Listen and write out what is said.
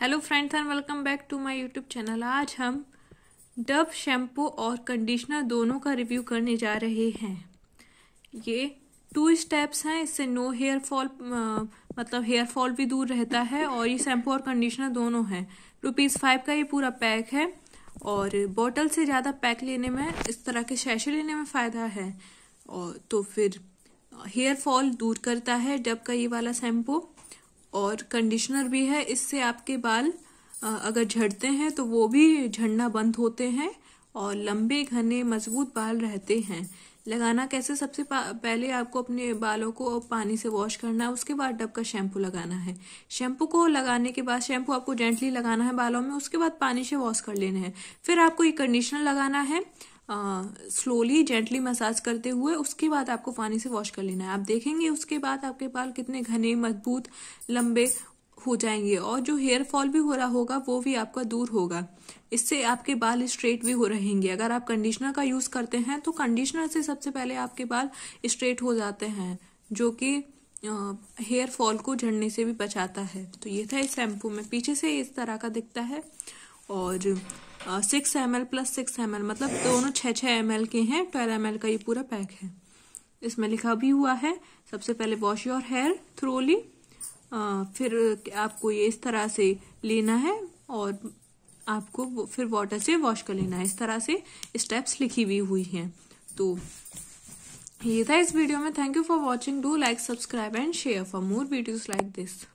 hello friends and welcome back to my YouTube channel आज हम dub shampoo और conditioner दोनों का रिव्यू करने जा रहे हैं ये टू स्टेप्स हैं इससे नो हेयर फॉल मतलब हेयर फॉल भी दूर रहता है और ये शैम्पू और कंडीशनर दोनों हैं रुपीज़ फाइव का ये पूरा पैक है और बॉटल से ज़्यादा पैक लेने में इस तरह के शैशे लेने में फ़ायदा है और तो फिर हेयर फॉल दूर करता है डब का ये वाला शैम्पू और कंडीशनर भी है इससे आपके बाल अगर झड़ते हैं तो वो भी झड़ना बंद होते हैं और लंबे घने मजबूत बाल रहते हैं लगाना कैसे सबसे पहले आपको अपने बालों को पानी से वॉश करना है उसके बाद डब का शैम्पू लगाना है शैम्पू को लगाने के बाद शैम्पू आपको जेंटली लगाना है बालों में उसके बाद पानी से वॉश कर लेना है फिर आपको ये कंडीशनर लगाना है स्लोली जेंटली मसाज करते हुए उसके बाद आपको पानी से वॉश कर लेना है आप देखेंगे उसके बाद आपके बाल कितने घने मजबूत लंबे हो जाएंगे और जो हेयर फॉल भी हो रहा होगा वो भी आपका दूर होगा इससे आपके बाल स्ट्रेट भी हो रहेंगे अगर आप कंडीशनर का यूज करते हैं तो कंडीशनर से सबसे पहले आपके बाल स्ट्रेट हो जाते हैं जो कि हेयर फॉल को झड़ने से भी बचाता है तो ये था इस शैम्पू में पीछे से इस तरह का दिखता है और six M L plus six M L मतलब दोनों छह छह एम एल के हैं ट्वेल्व एम एल का ये पूरा पैक है इसमें लिखा भी हुआ है सबसे पहले वॉश योर हेयर थ्रोली फिर आपको ये इस तरह से लेना है और आपको फिर वाटर से वॉश कर लेना है इस तरह से स्टेप्स लिखी भी हुई हैं तो ये था इस वीडियो में thank you for watching do like subscribe and share for more videos like this